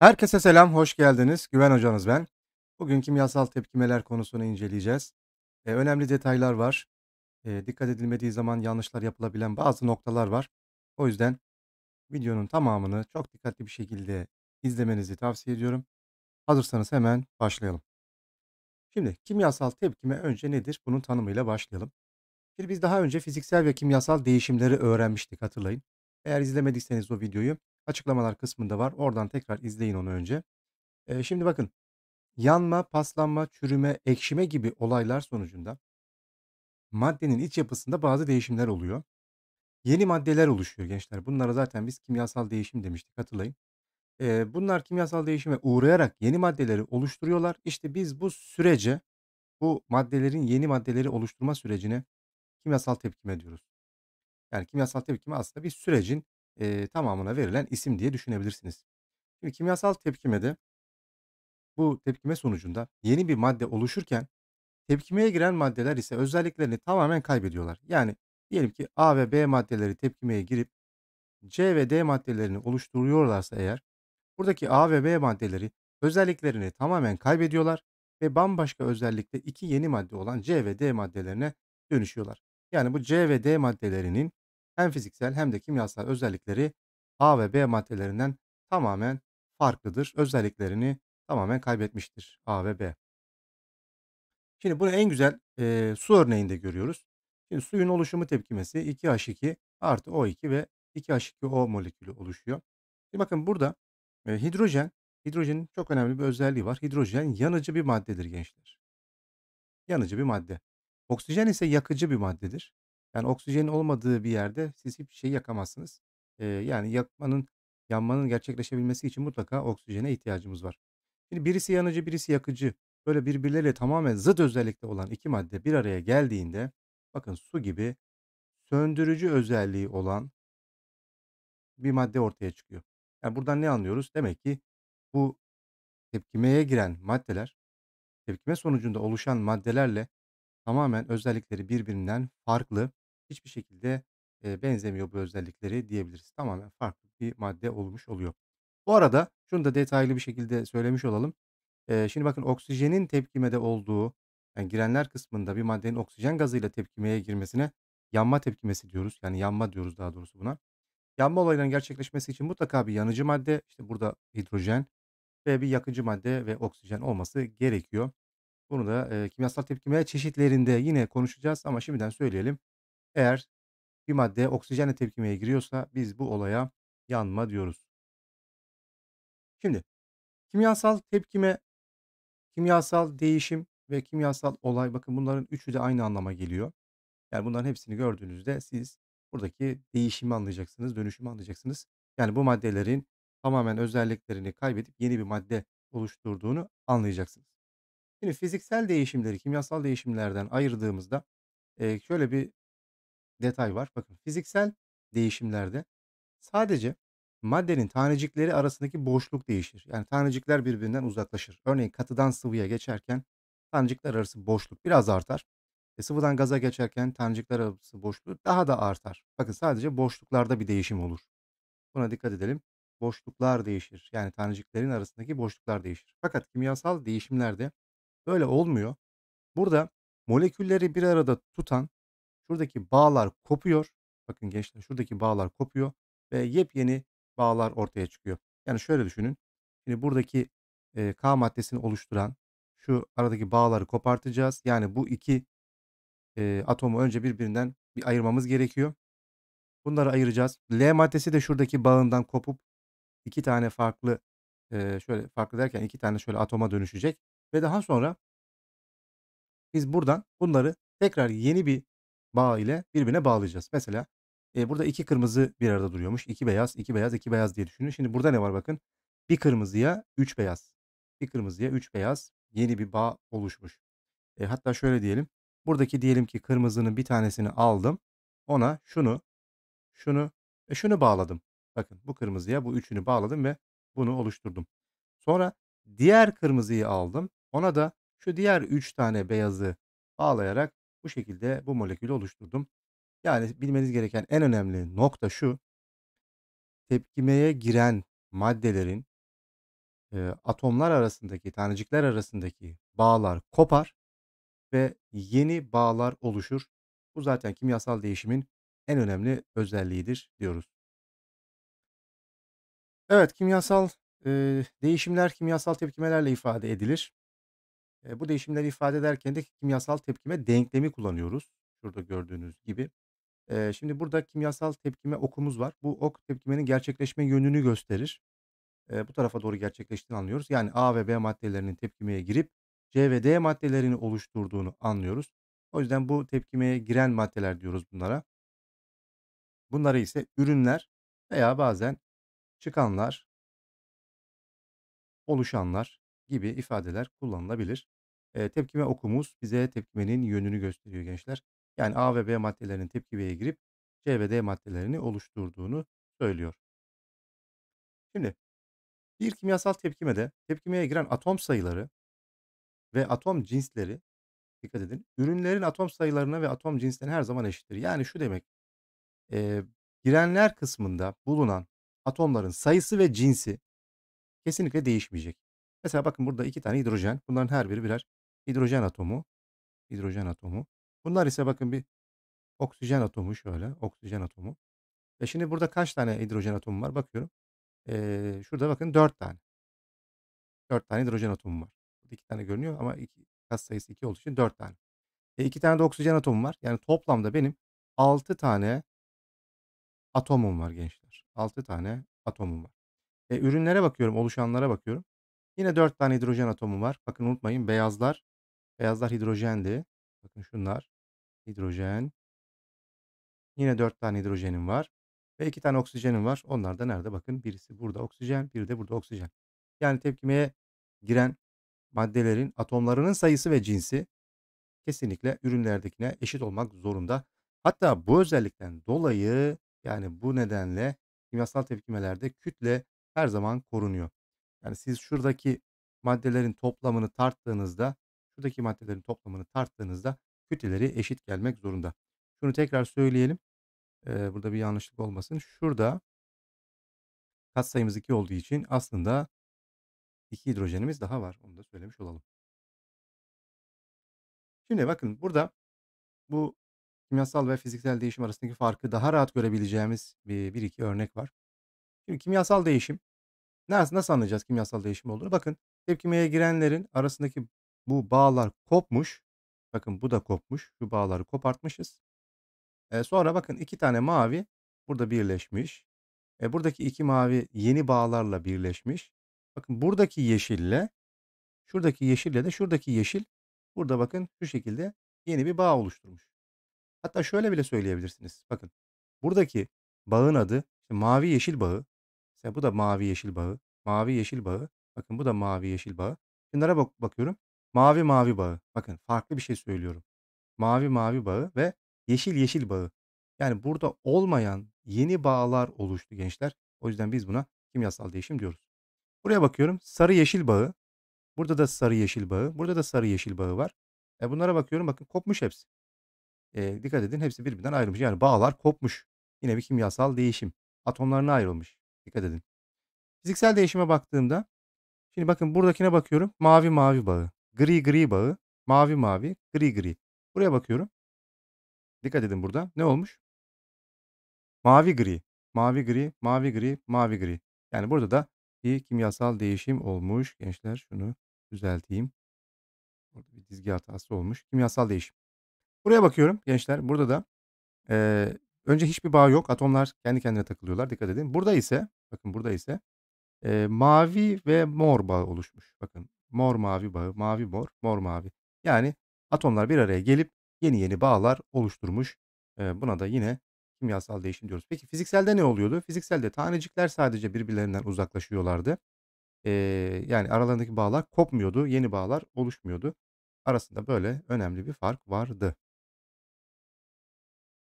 Herkese selam, hoş geldiniz. Güven hocanız ben. Bugün kimyasal tepkimeler konusunu inceleyeceğiz. E, önemli detaylar var. E, dikkat edilmediği zaman yanlışlar yapılabilen bazı noktalar var. O yüzden videonun tamamını çok dikkatli bir şekilde izlemenizi tavsiye ediyorum. Hazırsanız hemen başlayalım. Şimdi kimyasal tepkime önce nedir? Bunun tanımıyla başlayalım. Şimdi biz daha önce fiziksel ve kimyasal değişimleri öğrenmiştik hatırlayın. Eğer izlemediyseniz o videoyu Açıklamalar kısmında var. Oradan tekrar izleyin onu önce. E, şimdi bakın yanma, paslanma, çürüme, ekşime gibi olaylar sonucunda maddenin iç yapısında bazı değişimler oluyor. Yeni maddeler oluşuyor gençler. Bunlara zaten biz kimyasal değişim demiştik hatırlayın. E, bunlar kimyasal değişime uğrayarak yeni maddeleri oluşturuyorlar. İşte biz bu sürece bu maddelerin yeni maddeleri oluşturma sürecine kimyasal tepkime diyoruz. Yani kimyasal tepkime aslında bir sürecin e, tamamına verilen isim diye düşünebilirsiniz. Şimdi kimyasal tepkimede bu tepkime sonucunda yeni bir madde oluşurken tepkimeye giren maddeler ise özelliklerini tamamen kaybediyorlar. Yani diyelim ki A ve B maddeleri tepkimeye girip C ve D maddelerini oluşturuyorlarsa eğer buradaki A ve B maddeleri özelliklerini tamamen kaybediyorlar ve bambaşka özellikle iki yeni madde olan C ve D maddelerine dönüşüyorlar. Yani bu C ve D maddelerinin hem fiziksel hem de kimyasal özellikleri A ve B maddelerinden tamamen farklıdır. Özelliklerini tamamen kaybetmiştir A ve B. Şimdi bunu en güzel e, su örneğinde görüyoruz. Şimdi suyun oluşumu tepkimesi 2H2 artı O2 ve 2H2O molekülü oluşuyor. Şimdi bakın burada e, hidrojen, hidrojenin çok önemli bir özelliği var. Hidrojen yanıcı bir maddedir gençler. Yanıcı bir madde. Oksijen ise yakıcı bir maddedir. Yani oksijenin olmadığı bir yerde siz hiçbir şey yakamazsınız. Eee, yani yakmanın yanmanın gerçekleşebilmesi için mutlaka oksijene ihtiyacımız var. Şimdi birisi yanıcı, birisi yakıcı. Böyle birbirleriyle tamamen zıt özellikte olan iki madde bir araya geldiğinde bakın su gibi söndürücü özelliği olan bir madde ortaya çıkıyor. Yani buradan ne anlıyoruz? Demek ki bu tepkimeye giren maddeler, tepkime sonucunda oluşan maddelerle tamamen özellikleri birbirinden farklı hiçbir şekilde, benzemiyor bu özellikleri diyebiliriz. Tamamen farklı bir madde olmuş oluyor. Bu arada şunu da detaylı bir şekilde söylemiş olalım. şimdi bakın oksijenin tepkimede olduğu, yani girenler kısmında bir maddenin oksijen gazıyla tepkimeye girmesine yanma tepkimesi diyoruz. Yani yanma diyoruz daha doğrusu buna. Yanma olayının gerçekleşmesi için mutlaka bir yanıcı madde, işte burada hidrojen ve bir yakıcı madde ve oksijen olması gerekiyor. Bunu da, eee, kimyasal tepkime çeşitlerinde yine konuşacağız ama şimdiden söyleyelim. Eğer bir madde oksijenle tepkimeye giriyorsa biz bu olaya yanma diyoruz. Şimdi kimyasal tepkime, kimyasal değişim ve kimyasal olay bakın bunların üçü de aynı anlama geliyor. Yani bunların hepsini gördüğünüzde siz buradaki değişimi anlayacaksınız, dönüşümü anlayacaksınız. Yani bu maddelerin tamamen özelliklerini kaybedip yeni bir madde oluşturduğunu anlayacaksınız. Şimdi fiziksel değişimleri kimyasal değişimlerden ayırdığımızda şöyle bir detay var. Bakın fiziksel değişimlerde sadece maddenin tanecikleri arasındaki boşluk değişir. Yani tanecikler birbirinden uzaklaşır. Örneğin katıdan sıvıya geçerken tanecikler arası boşluk biraz artar. E, sıvıdan gaza geçerken tanecikler arası boşluğu daha da artar. Bakın sadece boşluklarda bir değişim olur. Buna dikkat edelim. Boşluklar değişir. Yani taneciklerin arasındaki boşluklar değişir. Fakat kimyasal değişimlerde böyle olmuyor. Burada molekülleri bir arada tutan Şuradaki bağlar kopuyor. Bakın gençler şuradaki bağlar kopuyor ve yepyeni bağlar ortaya çıkıyor. Yani şöyle düşünün. Şimdi buradaki e, K maddesini oluşturan şu aradaki bağları kopartacağız. Yani bu iki e, atomu önce birbirinden bir ayırmamız gerekiyor. Bunları ayıracağız. L maddesi de şuradaki bağından kopup iki tane farklı e, şöyle farklı derken iki tane şöyle atoma dönüşecek ve daha sonra biz buradan bunları tekrar yeni bir bağ ile birbirine bağlayacağız. Mesela e, burada iki kırmızı bir arada duruyormuş. iki beyaz, iki beyaz, iki beyaz diye düşünün. Şimdi burada ne var bakın. Bir kırmızıya üç beyaz. Bir kırmızıya üç beyaz yeni bir bağ oluşmuş. E, hatta şöyle diyelim. Buradaki diyelim ki kırmızının bir tanesini aldım. Ona şunu, şunu ve şunu bağladım. Bakın bu kırmızıya bu üçünü bağladım ve bunu oluşturdum. Sonra diğer kırmızıyı aldım. Ona da şu diğer üç tane beyazı bağlayarak bu şekilde bu molekülü oluşturdum. Yani bilmeniz gereken en önemli nokta şu. Tepkimeye giren maddelerin e, atomlar arasındaki, tanecikler arasındaki bağlar kopar ve yeni bağlar oluşur. Bu zaten kimyasal değişimin en önemli özelliğidir diyoruz. Evet, kimyasal e, değişimler kimyasal tepkimelerle ifade edilir bu değişimleri ifade ederken de kimyasal tepkime denklemi kullanıyoruz. Şurada gördüğünüz gibi. şimdi burada kimyasal tepkime okumuz var. Bu ok tepkimenin gerçekleşme yönünü gösterir. bu tarafa doğru gerçekleştiğini anlıyoruz. Yani A ve B maddelerinin tepkimeye girip C ve D maddelerini oluşturduğunu anlıyoruz. O yüzden bu tepkimeye giren maddeler diyoruz bunlara. Bunlara ise ürünler veya bazen çıkanlar, oluşanlar gibi ifadeler kullanılabilir. Eee, tepkime okumuz bize tepkimenin yönünü gösteriyor gençler. Yani A ve B maddelerinin tepkimeye girip C ve D maddelerini oluşturduğunu söylüyor. Şimdi bir kimyasal tepkimede tepkimeye giren atom sayıları ve atom cinsleri dikkat edin. Ürünlerin atom sayılarına ve atom cinslerine her zaman eşittir. Yani şu demek, eee, girenler kısmında bulunan atomların sayısı ve cinsi kesinlikle değişmeyecek. Mesela bakın burada iki tane hidrojen. Bunların her biri birer Hidrojen atomu, hidrojen atomu. Bunlar ise bakın bir oksijen atomu şöyle, oksijen atomu. Ve şimdi burada kaç tane hidrojen atomu var bakıyorum. Ee, şurada bakın 4 tane. 4 tane hidrojen atomu var. Burada 2 tane görünüyor ama iki, kas sayısı 2 olduğu için 4 tane. E, 2 tane de oksijen atomu var. Yani toplamda benim 6 tane atomum var gençler. 6 tane atomum var. E, ürünlere bakıyorum, oluşanlara bakıyorum. Yine 4 tane hidrojen atomu var. Bakın unutmayın beyazlar Beyazlar hidrojendi. Bakın şunlar. Hidrojen. Yine 4 tane hidrojenim var. Ve 2 tane oksijenim var. Onlar da nerede? Bakın birisi burada oksijen, biri de burada oksijen. Yani tepkimeye giren maddelerin atomlarının sayısı ve cinsi kesinlikle ürünlerdekine eşit olmak zorunda. Hatta bu özellikten dolayı yani bu nedenle kimyasal tepkimelerde kütle her zaman korunuyor. Yani siz şuradaki maddelerin toplamını tarttığınızda Şuradaki maddelerin toplamını tarttığınızda kütleleri eşit gelmek zorunda. Şunu tekrar söyleyelim. Ee, burada bir yanlışlık olmasın. Şurada katsayımız 2 olduğu için aslında 2 hidrojenimiz daha var. Onu da söylemiş olalım. Şimdi bakın burada bu kimyasal ve fiziksel değişim arasındaki farkı daha rahat görebileceğimiz bir, bir iki örnek var. Şimdi kimyasal değişim nasıl, nasıl anlayacağız kimyasal değişim olduğunu? Bakın tepkimeye girenlerin arasındaki bu bağlar kopmuş. Bakın bu da kopmuş. Şu bağları kopartmışız. E, sonra bakın iki tane mavi burada birleşmiş. E, buradaki iki mavi yeni bağlarla birleşmiş. Bakın buradaki yeşille şuradaki yeşille de şuradaki yeşil burada bakın şu şekilde yeni bir bağ oluşturmuş. Hatta şöyle bile söyleyebilirsiniz. Bakın buradaki bağın adı işte mavi yeşil bağı. Mesela bu da mavi yeşil bağı. Mavi yeşil bağı. Bakın bu da mavi yeşil bağı. Şunlara bak bakıyorum. Mavi mavi bağı. Bakın farklı bir şey söylüyorum. Mavi mavi bağı ve yeşil yeşil bağı. Yani burada olmayan yeni bağlar oluştu gençler. O yüzden biz buna kimyasal değişim diyoruz. Buraya bakıyorum. Sarı yeşil bağı. Burada da sarı yeşil bağı. Burada da sarı yeşil bağı var. E bunlara bakıyorum. Bakın kopmuş hepsi. E, dikkat edin hepsi birbirinden ayrılmış. Yani bağlar kopmuş. Yine bir kimyasal değişim. Atomlarına ayrılmış. Dikkat edin. Fiziksel değişime baktığımda şimdi bakın buradakine bakıyorum. Mavi mavi bağı. Gri gri bağı. Mavi mavi. Gri gri. Buraya bakıyorum. Dikkat edin burada. Ne olmuş? Mavi gri. Mavi gri. Mavi gri. Mavi gri. Yani burada da bir kimyasal değişim olmuş. Gençler şunu düzelteyim. Burada bir dizgi hatası olmuş. Kimyasal değişim. Buraya bakıyorum gençler. Burada da e, önce hiçbir bağ yok. Atomlar kendi kendine takılıyorlar. Dikkat edin. Burada ise bakın burada ise e, mavi ve mor bağ oluşmuş. Bakın mor mavi bağı, mavi mor, mor mavi. Yani atomlar bir araya gelip yeni yeni bağlar oluşturmuş. buna da yine kimyasal değişim diyoruz. Peki fizikselde ne oluyordu? Fizikselde tanecikler sadece birbirlerinden uzaklaşıyorlardı. yani aralarındaki bağlar kopmuyordu, yeni bağlar oluşmuyordu. Arasında böyle önemli bir fark vardı.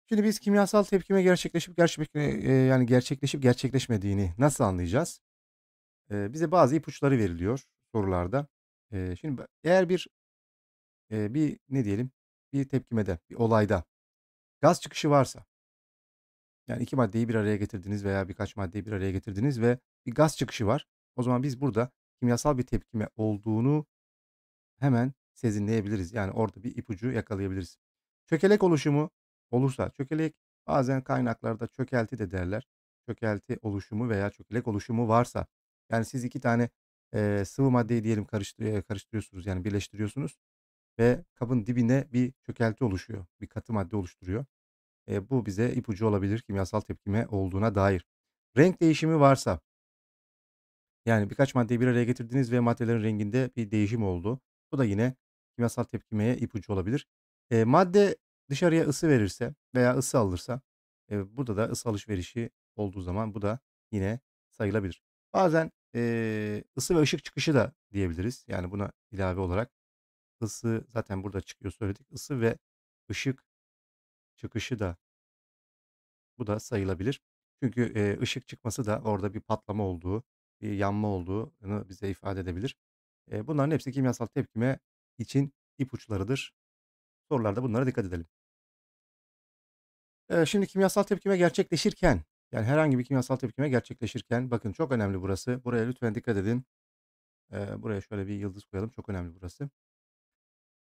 Şimdi biz kimyasal tepkime gerçekleşip gerçekleşme, yani gerçekleşip gerçekleşmediğini nasıl anlayacağız? bize bazı ipuçları veriliyor sorularda. Eee, şimdi eğer bir, eee, bir ne diyelim, bir tepkimede, bir olayda gaz çıkışı varsa yani iki maddeyi bir araya getirdiniz veya birkaç maddeyi bir araya getirdiniz ve bir gaz çıkışı var. O zaman biz burada kimyasal bir tepkime olduğunu hemen sezinleyebiliriz. Yani orada bir ipucu yakalayabiliriz. Çökelek oluşumu olursa çökelek bazen kaynaklarda çökelti de derler. Çökelti oluşumu veya çökelek oluşumu varsa yani siz iki tane e, sıvı maddeyi diyelim karıştırıyor, karıştırıyorsunuz yani birleştiriyorsunuz ve kabın dibine bir çökelti oluşuyor. Bir katı madde oluşturuyor. E, bu bize ipucu olabilir kimyasal tepkime olduğuna dair. Renk değişimi varsa yani birkaç maddeyi bir araya getirdiniz ve maddelerin renginde bir değişim oldu. Bu da yine kimyasal tepkimeye ipucu olabilir. E, madde dışarıya ısı verirse veya ısı alırsa e, burada da ısı alışverişi olduğu zaman bu da yine sayılabilir. Bazen Eee, ısı ve ışık çıkışı da diyebiliriz. Yani buna ilave olarak ısı zaten burada çıkıyor söyledik. Isı ve ışık çıkışı da bu da sayılabilir. Çünkü, eee, ışık çıkması da orada bir patlama olduğu, bir yanma olduğunu bize ifade edebilir. Eee, bunların hepsi kimyasal tepkime için ipuçlarıdır. Sorularda bunlara dikkat edelim. Eee, şimdi kimyasal tepkime gerçekleşirken yani herhangi bir kimyasal tepkime gerçekleşirken bakın çok önemli burası. Buraya lütfen dikkat edin. Ee, buraya şöyle bir yıldız koyalım. Çok önemli burası.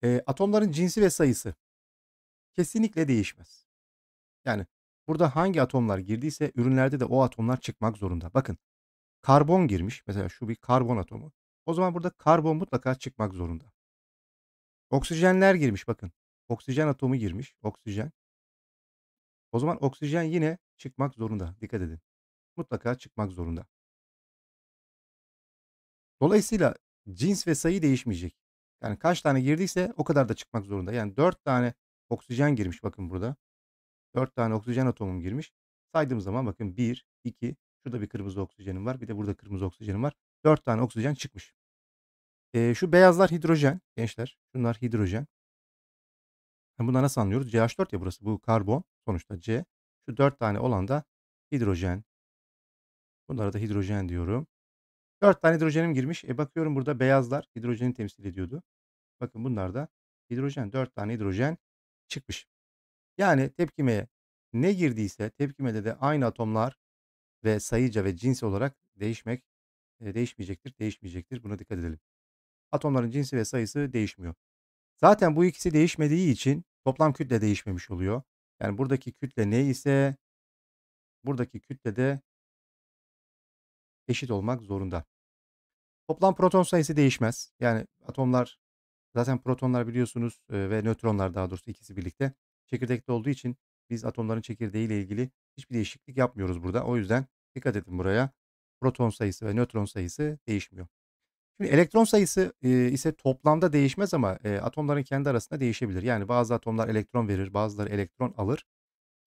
Ee, atomların cinsi ve sayısı kesinlikle değişmez. Yani burada hangi atomlar girdiyse ürünlerde de o atomlar çıkmak zorunda. Bakın karbon girmiş. Mesela şu bir karbon atomu. O zaman burada karbon mutlaka çıkmak zorunda. Oksijenler girmiş bakın. Oksijen atomu girmiş. Oksijen. O zaman oksijen yine Çıkmak zorunda. Dikkat edin. Mutlaka çıkmak zorunda. Dolayısıyla cins ve sayı değişmeyecek. Yani kaç tane girdiyse o kadar da çıkmak zorunda. Yani 4 tane oksijen girmiş bakın burada. 4 tane oksijen atomum girmiş. Saydığım zaman bakın 1, 2, şurada bir kırmızı oksijenim var. Bir de burada kırmızı oksijenim var. 4 tane oksijen çıkmış. E, şu beyazlar hidrojen gençler. bunlar hidrojen. Yani bunları nasıl anlıyoruz? CH4 ya burası. Bu karbon sonuçta C. Şu dört tane olan da hidrojen. Bunlara da hidrojen diyorum. Dört tane hidrojenim girmiş. E bakıyorum burada beyazlar hidrojeni temsil ediyordu. Bakın bunlar da hidrojen. dört tane hidrojen çıkmış. Yani tepkimeye ne girdiyse tepkimede de aynı atomlar ve sayıca ve cins olarak değişmek e, değişmeyecektir, değişmeyecektir. Buna dikkat edelim. Atomların cinsi ve sayısı değişmiyor. Zaten bu ikisi değişmediği için toplam kütle değişmemiş oluyor. Yani buradaki kütle ne ise buradaki kütle de eşit olmak zorunda. Toplam proton sayısı değişmez. Yani atomlar zaten protonlar biliyorsunuz ve nötronlar daha doğrusu ikisi birlikte çekirdekte olduğu için biz atomların çekirdeği ile ilgili hiçbir değişiklik yapmıyoruz burada. O yüzden dikkat edin buraya. Proton sayısı ve nötron sayısı değişmiyor. Şimdi elektron sayısı e, ise toplamda değişmez ama e, atomların kendi arasında değişebilir. Yani bazı atomlar elektron verir, bazıları elektron alır.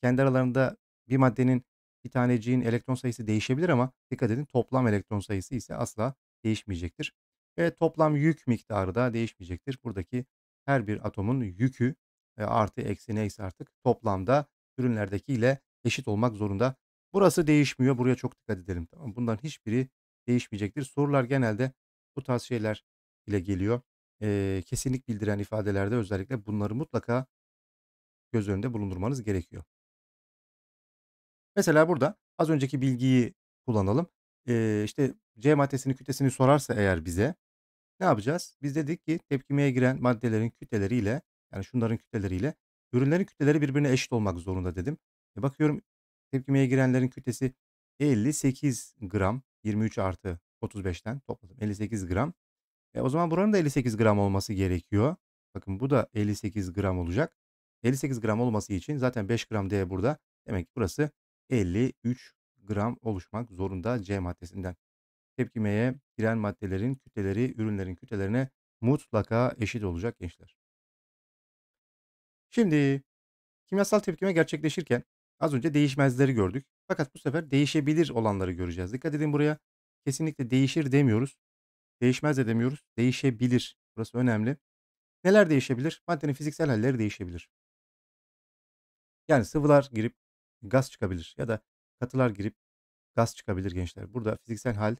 Kendi aralarında bir maddenin bir taneciğin elektron sayısı değişebilir ama dikkat edin toplam elektron sayısı ise asla değişmeyecektir. Ve toplam yük miktarı da değişmeyecektir. Buradaki her bir atomun yükü e, artı eksi neyse artık toplamda ürünlerdekiyle eşit olmak zorunda. Burası değişmiyor. Buraya çok dikkat edelim. Tamam Bunların hiçbiri değişmeyecektir. Sorular genelde bu tarz şeyler ile geliyor. Eee, kesinlik bildiren ifadelerde özellikle bunları mutlaka göz önünde bulundurmanız gerekiyor. Mesela burada az önceki bilgiyi kullanalım. Eee, işte C maddesinin kütlesini sorarsa eğer bize ne yapacağız? Biz dedik ki tepkimeye giren maddelerin kütleleriyle yani şunların kütleleriyle ürünlerin kütleleri birbirine eşit olmak zorunda dedim. E bakıyorum tepkimeye girenlerin kütlesi 58 gram 23 artı 35'ten topladım 58 gram. E, o zaman buranın da 58 gram olması gerekiyor. Bakın bu da 58 gram olacak. 58 gram olması için zaten 5 gram D burada. Demek ki burası 53 gram oluşmak zorunda C maddesinden. Tepkimeye giren maddelerin kütleleri ürünlerin kütlelerine mutlaka eşit olacak gençler. Şimdi kimyasal tepkime gerçekleşirken az önce değişmezleri gördük. Fakat bu sefer değişebilir olanları göreceğiz. Dikkat edin buraya kesinlikle değişir demiyoruz. Değişmez de demiyoruz. Değişebilir. Burası önemli. Neler değişebilir? Maddenin fiziksel halleri değişebilir. Yani sıvılar girip gaz çıkabilir ya da katılar girip gaz çıkabilir gençler. Burada fiziksel hal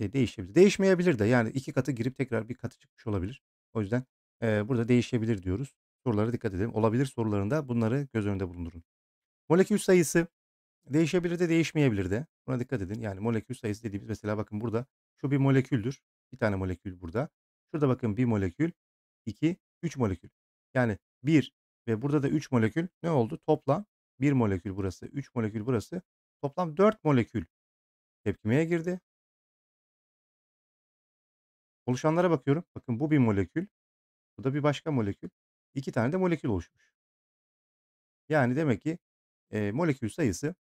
e, değişebilir. Değişmeyebilir de yani iki katı girip tekrar bir katı çıkmış olabilir. O yüzden e, burada değişebilir diyoruz. Sorulara dikkat edelim. Olabilir sorularında bunları göz önünde bulundurun. Molekül sayısı Değişebilir de değişmeyebilir de. Buna dikkat edin. Yani molekül sayısı dediğimiz mesela bakın burada şu bir moleküldür. Bir tane molekül burada. Şurada bakın bir molekül, iki, üç molekül. Yani bir ve burada da üç molekül ne oldu? Toplam bir molekül burası, üç molekül burası. Toplam dört molekül tepkimeye girdi. Oluşanlara bakıyorum. Bakın bu bir molekül. Bu da bir başka molekül. İki tane de molekül oluşmuş. Yani demek ki e, molekül sayısı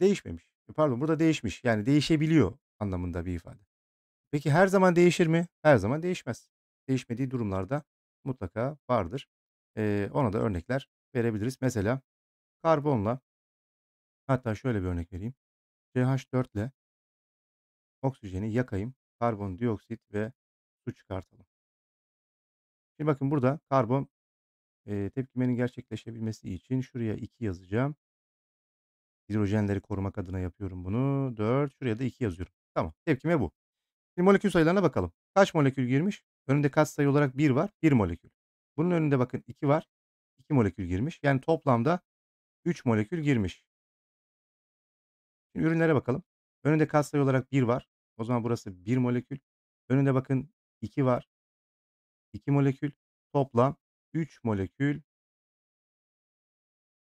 değişmemiş. E, pardon burada değişmiş. Yani değişebiliyor anlamında bir ifade. Peki her zaman değişir mi? Her zaman değişmez. Değişmediği durumlarda mutlaka vardır. Ee, ona da örnekler verebiliriz. Mesela karbonla hatta şöyle bir örnek vereyim. CH4 ile oksijeni yakayım. Karbondioksit ve su çıkartalım. Şimdi bakın burada karbon e, tepkimenin gerçekleşebilmesi için şuraya 2 yazacağım. Hidrojenleri korumak adına yapıyorum bunu. 4. Şuraya da 2 yazıyorum. Tamam. Tepkime bu. Şimdi molekül sayılarına bakalım. Kaç molekül girmiş? Önünde kaç sayı olarak 1 var. 1 molekül. Bunun önünde bakın 2 var. 2 molekül girmiş. Yani toplamda 3 molekül girmiş. Şimdi ürünlere bakalım. Önünde kaç sayı olarak 1 var. O zaman burası 1 molekül. Önünde bakın 2 var. 2 molekül. Toplam 3 molekül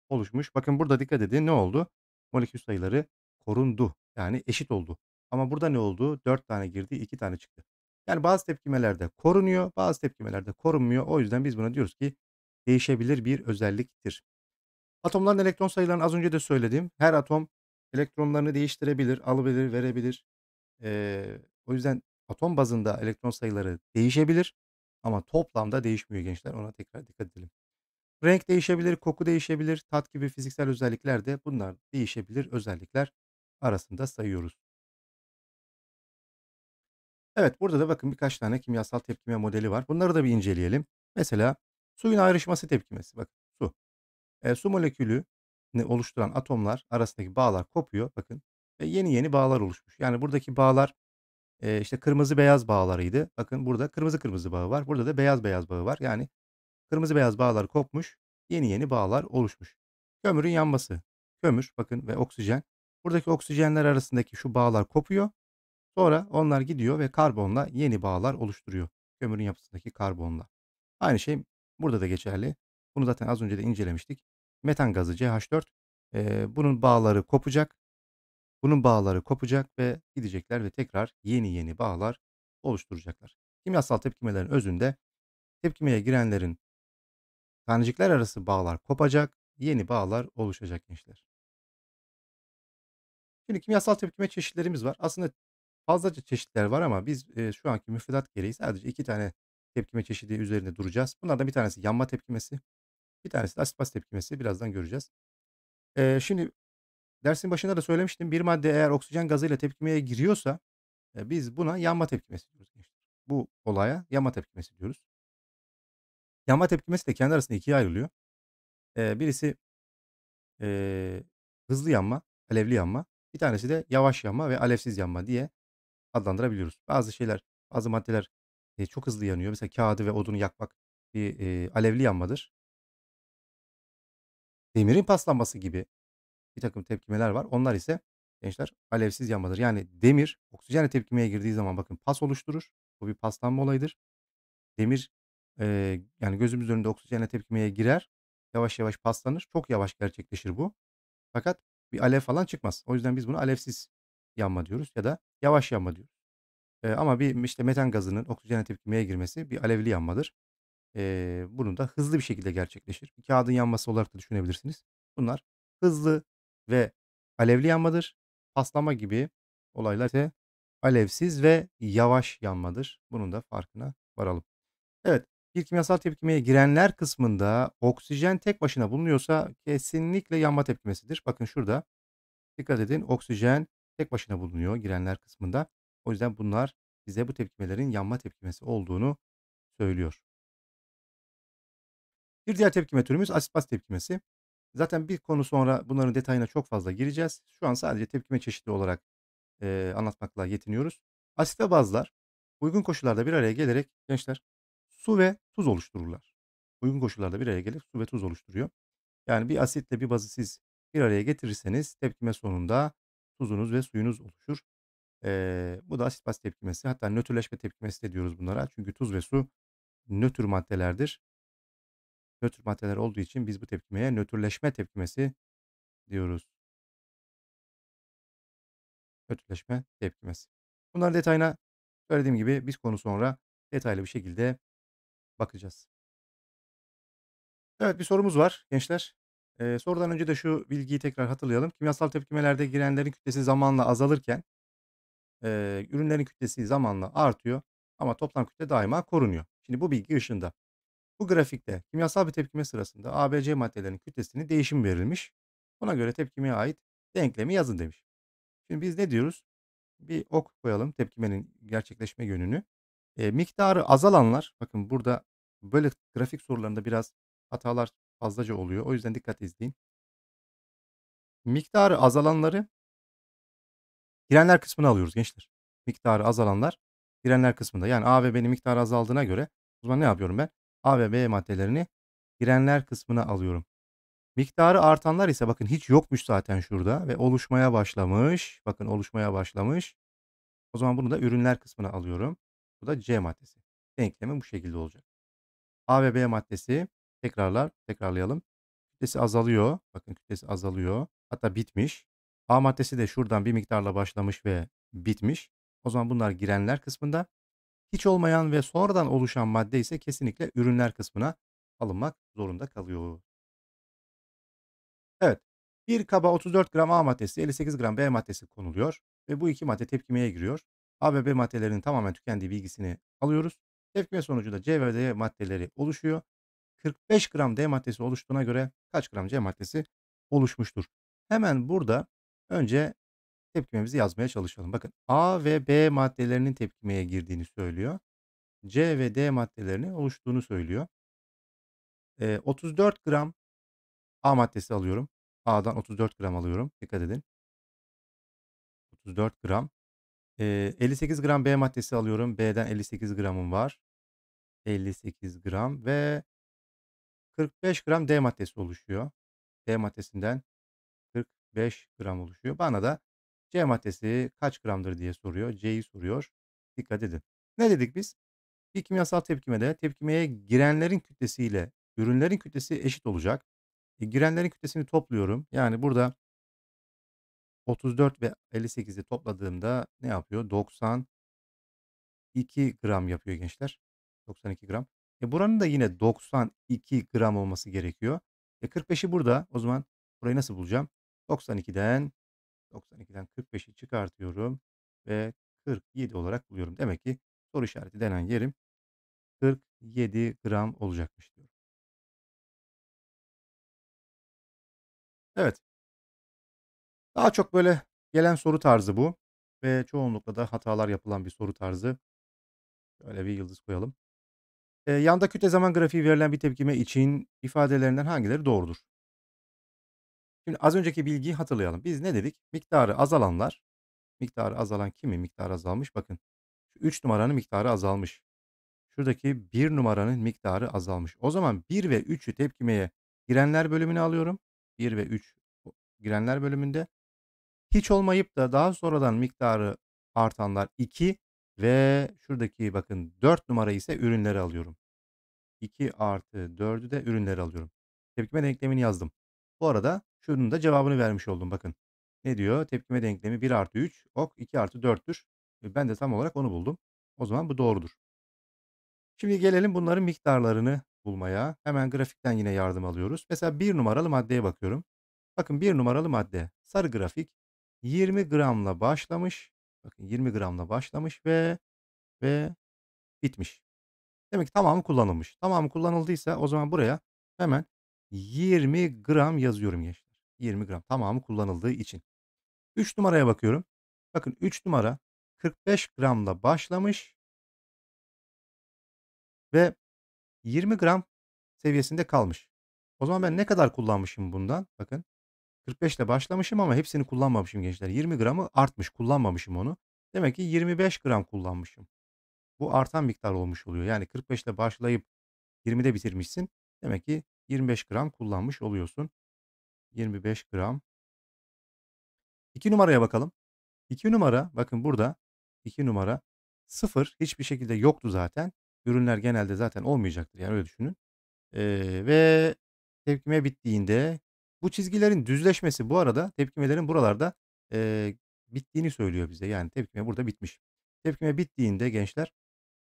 oluşmuş. Bakın burada dikkat edin ne oldu? molekül sayıları korundu. Yani eşit oldu. Ama burada ne oldu? 4 tane girdi, 2 tane çıktı. Yani bazı tepkimelerde korunuyor, bazı tepkimelerde korunmuyor. O yüzden biz buna diyoruz ki değişebilir bir özelliktir. Atomların elektron sayılarını az önce de söyledim. Her atom elektronlarını değiştirebilir, alabilir, verebilir. Ee, o yüzden atom bazında elektron sayıları değişebilir ama toplamda değişmiyor gençler. Ona tekrar dikkat edelim. Renk değişebilir, koku değişebilir, tat gibi fiziksel özellikler de bunlar değişebilir özellikler arasında sayıyoruz. Evet, burada da bakın birkaç tane kimyasal tepkime modeli var. Bunları da bir inceleyelim. Mesela suyun ayrışması tepkimesi. Bakın su. E, su molekülü oluşturan atomlar arasındaki bağlar kopuyor. Bakın ve yeni yeni bağlar oluşmuş. Yani buradaki bağlar e, işte kırmızı beyaz bağlarıydı. Bakın burada kırmızı kırmızı bağı var. Burada da beyaz beyaz bağı var. Yani Kırmızı beyaz bağlar kopmuş, yeni yeni bağlar oluşmuş. Kömürün yanması. Kömür bakın ve oksijen. Buradaki oksijenler arasındaki şu bağlar kopuyor. Sonra onlar gidiyor ve karbonla yeni bağlar oluşturuyor. Kömürün yapısındaki karbonla. Aynı şey burada da geçerli. Bunu zaten az önce de incelemiştik. Metan gazı CH4. E, bunun bağları kopacak. Bunun bağları kopacak ve gidecekler ve tekrar yeni yeni bağlar oluşturacaklar. Kimyasal tepkimelerin özünde tepkimeye girenlerin Tanecikler arası bağlar kopacak, yeni bağlar oluşacak gençler. Şimdi kimyasal tepkime çeşitlerimiz var. Aslında fazlaca çeşitler var ama biz e, şu anki müfredat gereği sadece iki tane tepkime çeşidi üzerinde duracağız. Bunlardan bir tanesi yanma tepkimesi, bir tanesi de asit tepkimesi. Birazdan göreceğiz. E, şimdi dersin başında da söylemiştim. Bir madde eğer oksijen gazıyla tepkimeye giriyorsa e, biz buna yanma tepkimesi diyoruz. Bu olaya yanma tepkimesi diyoruz. Yanma tepkimesi de kendi arasında ikiye ayrılıyor. Ee, birisi e, hızlı yanma, alevli yanma. Bir tanesi de yavaş yanma ve alevsiz yanma diye adlandırabiliyoruz. Bazı şeyler, bazı maddeler e, çok hızlı yanıyor. Mesela kağıdı ve odunu yakmak bir e, alevli yanmadır. Demirin paslanması gibi bir takım tepkimeler var. Onlar ise gençler alevsiz yanmadır. Yani demir oksijenle tepkimeye girdiği zaman bakın pas oluşturur. Bu bir paslanma olayıdır. Demir Eee, yani, gözümüz önünde oksijenle tepkimeye girer. Yavaş yavaş paslanır. Çok yavaş gerçekleşir bu. Fakat bir alev falan çıkmaz. O yüzden biz bunu alevsiz yanma diyoruz ya da yavaş yanma diyoruz. Eee, ama bir, işte, metan gazının oksijenle tepkimeye girmesi bir alevli yanmadır. Eee, bunun da hızlı bir şekilde gerçekleşir. Bir kağıdın yanması olarak da düşünebilirsiniz. Bunlar hızlı ve alevli yanmadır. Paslama gibi olaylar ise alevsiz ve yavaş yanmadır. Bunun da farkına varalım. Evet. Bir kimyasal tepkimeye girenler kısmında oksijen tek başına bulunuyorsa kesinlikle yanma tepkimesidir. Bakın şurada dikkat edin oksijen tek başına bulunuyor girenler kısmında. O yüzden bunlar bize bu tepkimelerin yanma tepkimesi olduğunu söylüyor. Bir diğer tepkime türümüz asit baz tepkimesi. Zaten bir konu sonra bunların detayına çok fazla gireceğiz. Şu an sadece tepkime çeşidi olarak e, anlatmakla yetiniyoruz. Asit ve bazlar uygun koşullarda bir araya gelerek gençler su ve tuz oluştururlar. Uygun koşullarda bir araya gelip su ve tuz oluşturuyor. Yani bir asitle bir bazı siz bir araya getirirseniz tepkime sonunda tuzunuz ve suyunuz oluşur. Ee, bu da asit baz tepkimesi. Hatta nötrleşme tepkimesi de diyoruz bunlara. Çünkü tuz ve su nötr maddelerdir. Nötr maddeler olduğu için biz bu tepkimeye nötrleşme tepkimesi diyoruz. Nötrleşme tepkimesi. Bunlar detayına söylediğim gibi biz konu sonra detaylı bir şekilde bakacağız. Evet bir sorumuz var gençler. Ee, sorudan önce de şu bilgiyi tekrar hatırlayalım. Kimyasal tepkimelerde girenlerin kütlesi zamanla azalırken e, ürünlerin kütlesi zamanla artıyor ama toplam kütle daima korunuyor. Şimdi bu bilgi ışığında. Bu grafikte kimyasal bir tepkime sırasında ABC maddelerinin kütlesini değişim verilmiş. Buna göre tepkimeye ait denklemi yazın demiş. Şimdi biz ne diyoruz? Bir ok koyalım tepkimenin gerçekleşme yönünü. E, miktarı azalanlar bakın burada böyle grafik sorularında biraz hatalar fazlaca oluyor. O yüzden dikkat izleyin. Miktarı azalanları girenler kısmına alıyoruz gençler. Miktarı azalanlar girenler kısmında. Yani A ve B'nin miktarı azaldığına göre o zaman ne yapıyorum ben? A ve B maddelerini girenler kısmına alıyorum. Miktarı artanlar ise bakın hiç yokmuş zaten şurada ve oluşmaya başlamış. Bakın oluşmaya başlamış. O zaman bunu da ürünler kısmına alıyorum. Bu da C maddesi. Denklemi bu şekilde olacak. A ve B maddesi tekrarlar, tekrarlayalım. Kütlesi azalıyor. Bakın kütlesi azalıyor. Hatta bitmiş. A maddesi de şuradan bir miktarla başlamış ve bitmiş. O zaman bunlar girenler kısmında. Hiç olmayan ve sonradan oluşan madde ise kesinlikle ürünler kısmına alınmak zorunda kalıyor. Evet. Bir kaba 34 gram A maddesi, 58 gram B maddesi konuluyor ve bu iki madde tepkimeye giriyor. A ve B maddelerinin tamamen tükendiği bilgisini alıyoruz. Tepkime sonucu da C ve D maddeleri oluşuyor. 45 gram D maddesi oluştuğuna göre kaç gram C maddesi oluşmuştur? Hemen burada önce tepkimemizi yazmaya çalışalım. Bakın A ve B maddelerinin tepkimeye girdiğini söylüyor. C ve D maddelerinin oluştuğunu söylüyor. E, 34 gram A maddesi alıyorum. A'dan 34 gram alıyorum. Dikkat edin. 34 gram 58 gram B maddesi alıyorum. B'den 58 gramım var. 58 gram ve 45 gram D maddesi oluşuyor. D maddesinden 45 gram oluşuyor. Bana da C maddesi kaç gramdır diye soruyor. C'yi soruyor. Dikkat edin. Ne dedik biz? Bir kimyasal tepkimede tepkimeye girenlerin kütlesiyle ürünlerin kütlesi eşit olacak. E, girenlerin kütlesini topluyorum. Yani burada 34 ve 58'i topladığımda ne yapıyor? 92 gram yapıyor gençler. 92 gram. E buranın da yine 92 gram olması gerekiyor. E 45'i burada. O zaman burayı nasıl bulacağım? 92'den 92'den 45'i çıkartıyorum ve 47 olarak buluyorum. Demek ki soru işareti denen yerim 47 gram olacakmış diyorum. Evet. Daha çok böyle gelen soru tarzı bu ve çoğunlukla da hatalar yapılan bir soru tarzı. Şöyle bir yıldız koyalım. E, yanda kütle zaman grafiği verilen bir tepkime için ifadelerinden hangileri doğrudur? Şimdi az önceki bilgiyi hatırlayalım. Biz ne dedik? Miktarı azalanlar, miktarı azalan kimi? Miktarı azalmış. Bakın şu 3 numaranın miktarı azalmış. Şuradaki 1 numaranın miktarı azalmış. O zaman 1 ve 3'ü tepkimeye girenler bölümünü alıyorum. 1 ve 3 girenler bölümünde. Hiç olmayıp da daha sonradan miktarı artanlar 2 ve şuradaki bakın 4 numara ise ürünleri alıyorum. 2 artı 4'ü de ürünleri alıyorum. Tepkime denklemini yazdım. Bu arada şunun da cevabını vermiş oldum bakın. Ne diyor? Tepkime denklemi 1 artı 3 ok 2 artı 4'tür. E, ben de tam olarak onu buldum. O zaman bu doğrudur. Şimdi gelelim bunların miktarlarını bulmaya. Hemen grafikten yine yardım alıyoruz. Mesela bir numaralı maddeye bakıyorum. Bakın bir numaralı madde sarı grafik 20 gramla başlamış. Bakın 20 gramla başlamış ve ve bitmiş. Demek ki tamamı kullanılmış. Tamamı kullanıldıysa o zaman buraya hemen 20 gram yazıyorum gençler. 20 gram tamamı kullanıldığı için. 3 numaraya bakıyorum. Bakın 3 numara 45 gramla başlamış ve 20 gram seviyesinde kalmış. O zaman ben ne kadar kullanmışım bundan? Bakın 45 ile başlamışım ama hepsini kullanmamışım gençler. 20 gramı artmış kullanmamışım onu. Demek ki 25 gram kullanmışım. Bu artan miktar olmuş oluyor. Yani 45 ile başlayıp 20'de bitirmişsin. Demek ki 25 gram kullanmış oluyorsun. 25 gram. 2 numaraya bakalım. 2 numara bakın burada 2 numara 0 hiçbir şekilde yoktu zaten. Ürünler genelde zaten olmayacaktır yani öyle düşünün. Ee, ve tepkime bittiğinde bu çizgilerin düzleşmesi bu arada tepkimelerin buralarda e, bittiğini söylüyor bize. Yani tepkime burada bitmiş. Tepkime bittiğinde gençler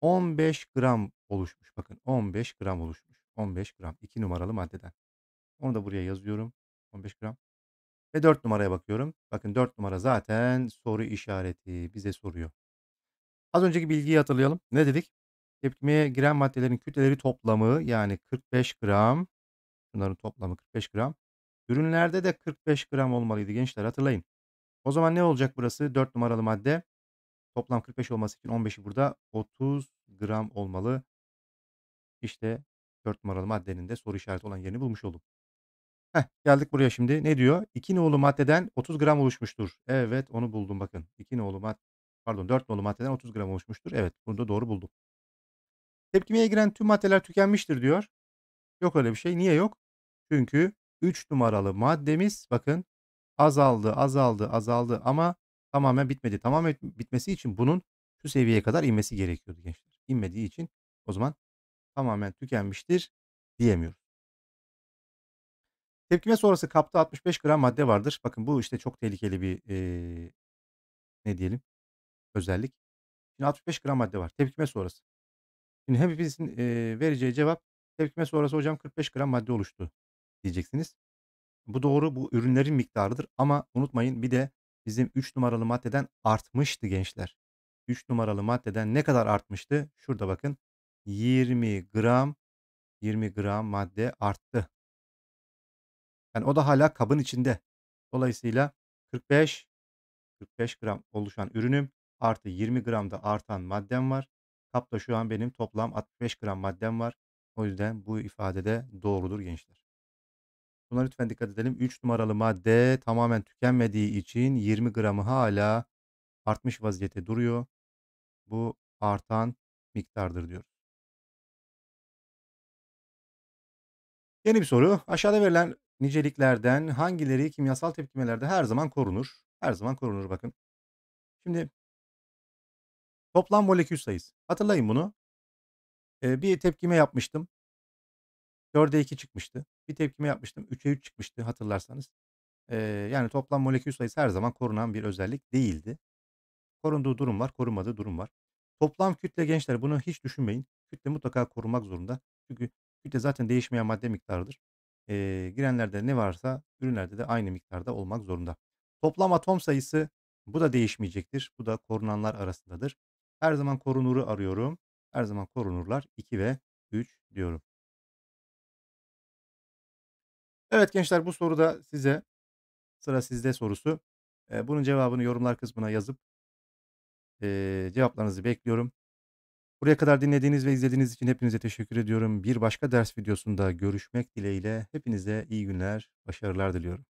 15 gram oluşmuş. Bakın 15 gram oluşmuş. 15 gram 2 numaralı maddeden. Onu da buraya yazıyorum. 15 gram. Ve 4 numaraya bakıyorum. Bakın 4 numara zaten soru işareti bize soruyor. Az önceki bilgiyi hatırlayalım. Ne dedik? Tepkimeye giren maddelerin kütleleri toplamı yani 45 gram. Bunların toplamı 45 gram. Ürünlerde de 45 gram olmalıydı gençler hatırlayın. O zaman ne olacak burası? 4 numaralı madde. Toplam 45 olması için 15'i burada 30 gram olmalı. İşte 4 numaralı maddenin de soru işareti olan yerini bulmuş oldum. Heh, geldik buraya şimdi. Ne diyor? 2 nolu maddeden 30 gram oluşmuştur. Evet onu buldum bakın. 2 nolu madde pardon 4 nolu maddeden 30 gram oluşmuştur. Evet bunu da doğru buldum. Tepkimeye giren tüm maddeler tükenmiştir diyor. Yok öyle bir şey. Niye yok? Çünkü 3 numaralı maddemiz bakın azaldı, azaldı, azaldı ama tamamen bitmedi. Tamamen bitmesi için bunun şu seviyeye kadar inmesi gerekiyordu gençler. İnmediği için o zaman tamamen tükenmiştir diyemiyoruz. Tepkime sonrası kapta 65 gram madde vardır. Bakın bu işte çok tehlikeli bir ee, ne diyelim özellik. Şimdi 65 gram madde var tepkime sonrası. Şimdi hepimizin e, vereceği cevap tepkime sonrası hocam 45 gram madde oluştu diyeceksiniz. Bu doğru bu ürünlerin miktarıdır ama unutmayın bir de bizim 3 numaralı maddeden artmıştı gençler. 3 numaralı maddeden ne kadar artmıştı? Şurada bakın 20 gram 20 gram madde arttı. Yani o da hala kabın içinde. Dolayısıyla 45 45 gram oluşan ürünüm artı 20 gram da artan maddem var. Kapta şu an benim toplam 65 gram maddem var. O yüzden bu ifade de doğrudur gençler. Buna lütfen dikkat edelim. 3 numaralı madde tamamen tükenmediği için 20 gramı hala artmış vaziyette duruyor. Bu artan miktardır diyor. Yeni bir soru. Aşağıda verilen niceliklerden hangileri kimyasal tepkimelerde her zaman korunur? Her zaman korunur bakın. Şimdi toplam molekül sayısı. Hatırlayın bunu. Ee, bir tepkime yapmıştım. 4'e 2 çıkmıştı bir tepkime yapmıştım. 3'e 3 çıkmıştı hatırlarsanız. Ee, yani toplam molekül sayısı her zaman korunan bir özellik değildi. Korunduğu durum var, korunmadığı durum var. Toplam kütle gençler bunu hiç düşünmeyin. Kütle mutlaka korunmak zorunda. Çünkü kütle zaten değişmeyen madde miktarıdır. Ee, girenlerde ne varsa ürünlerde de aynı miktarda olmak zorunda. Toplam atom sayısı bu da değişmeyecektir. Bu da korunanlar arasındadır. Her zaman korunuru arıyorum. Her zaman korunurlar 2 ve 3 diyorum. Evet gençler bu soru da size. Sıra sizde sorusu. Eee, bunun cevabını yorumlar kısmına yazıp, eee, cevaplarınızı bekliyorum. Buraya kadar dinlediğiniz ve izlediğiniz için hepinize teşekkür ediyorum. Bir başka ders videosunda görüşmek dileğiyle hepinize iyi günler, başarılar diliyorum.